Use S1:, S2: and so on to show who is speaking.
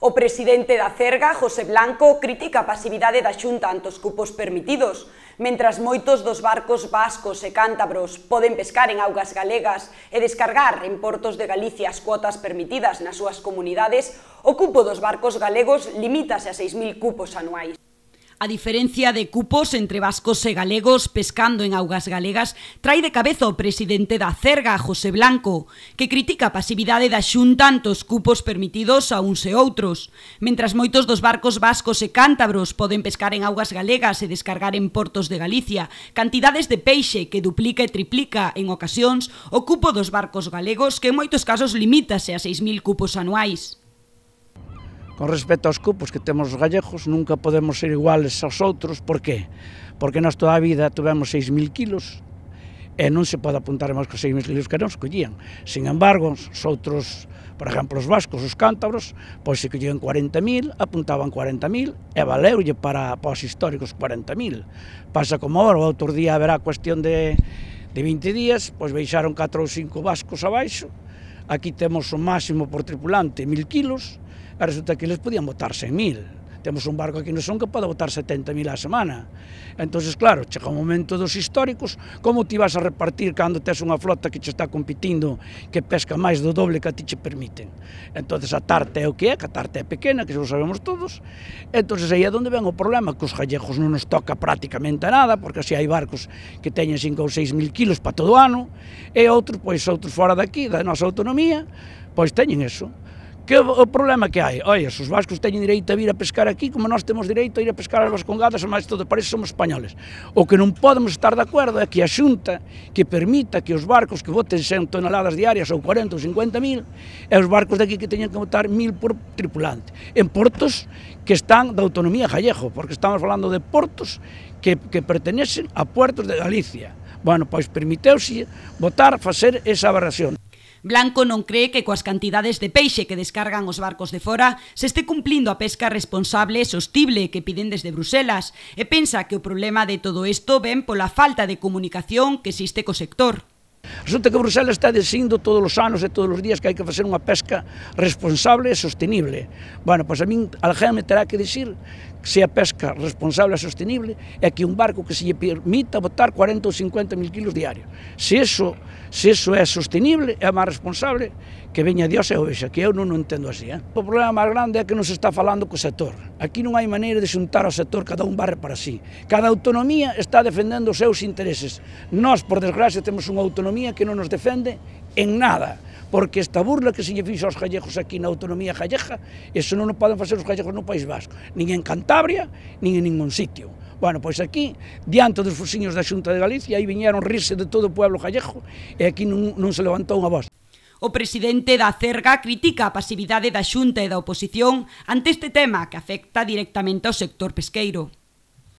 S1: O presidente da Cerga, José Blanco, critica a pasividade da Xunta ante os cupos permitidos, mentras moitos dos barcos vascos e cántabros poden pescar en augas galegas e descargar en portos de Galicia as cuotas permitidas nas súas comunidades, o cupo dos barcos galegos limítase a 6.000 cupos anuais. A diferencia de cupos entre vascos e galegos pescando en augas galegas trae de cabeza o presidente da Cerga, José Blanco, que critica a pasividade da xunta tantos cupos permitidos a uns e outros. Mentras moitos dos barcos vascos e cántabros poden pescar en augas galegas e descargar en portos de Galicia cantidades de peixe que duplica e triplica en ocasións o cupo dos barcos galegos que en moitos casos limítase a 6.000 cupos anuais.
S2: Con respecto aos cupos que temos os gallegos, nunca podemos ser iguales aos outros, por qué? Porque nós toda a vida tuvemos 6.000 kilos, e non se pode apuntar máis que 6.000 kilos que non se collían. Sin embargo, os outros, por exemplo, os vascos, os cántabros, pois se collían 40.000, apuntaban 40.000 e valeulle para, para os históricos 40.000. Pasa como o outro día haberá cuestión de, de 20 días, pois veixaron 4 ou 5 vascos abaixo, aquí temos o máximo por tripulante 1.000 kilos, E resulta que eles podían botar 100.000. Temos un barco aquí no son que pode botar 70.000 a semana. Entón, claro, chega o momento dos históricos, como ti vas a repartir cando tes unha flota que che está competindo que pesca máis do doble que a ti che permiten. Entón, a tarta é o que é, que a tarta é pequena, que xa o sabemos todos. Entón, aí é onde ven o problema, que os gallejos non nos toca prácticamente nada, porque así hai barcos que teñen 5 ou 6 mil kilos para todo o ano, e outros, pois, outros fora daqui, da nosa autonomía, pois teñen eso. Que o problema que hai? Oye, os vascos teñen direito a vir a pescar aquí como nós temos direito a ir a pescar as vascongadas, máis todo, parece somos españoles. O que non podemos estar de acordo é que a xunta que permita que os barcos que voten 100 toneladas diarias ou 40 ou 50 mil, e os barcos daqui que teñen que votar mil por tripulante, en portos que están da autonomía gallego, porque estamos falando de portos que, que pertenecen a puertos de Galicia. Bueno, pois permiteuse votar facer esa aberración.
S1: Blanco non cree que coas cantidades de peixe que descargan os barcos de fora se este cumplindo a pesca responsable e sostible que piden desde Bruselas e pensa que o problema de todo isto ven pola falta de comunicación que existe co sector.
S2: Resulta que Bruselas está dicindo todos os anos e todos os días que hai que facer unha pesca responsable e sostenible. Bueno, pois a min alguén me terá que dicir se a pesca responsable e sostenible é que un barco que se lle permita botar 40 ou 50 mil kilos diario. Se eso, se eso é sostenible, é máis responsable que veña Dios e o vexa, que eu non o entendo así. Eh? O problema máis grande é que non se está falando co sector. Aquí non hai maneira de xuntar ao sector, cada un barre para sí. Cada autonomía está defendendo os seus intereses. Nós, por desgracia, temos unha autonomía autonomía que non nos defende en nada, porque esta burla que se lle fixo aos gallegos aquí na autonomía gallega, eso non o poden facer os gallegos no País Vasco, nin en Cantabria, nin en ningún sitio. Bueno, pois aquí, diante dos fusiños da Xunta de Galicia, aí viñeron rirse de todo o pueblo gallego e aquí non, non se levantou unha voz.
S1: O presidente da Cerga critica a pasividade da Xunta e da oposición ante este tema que afecta directamente ao sector pesqueiro.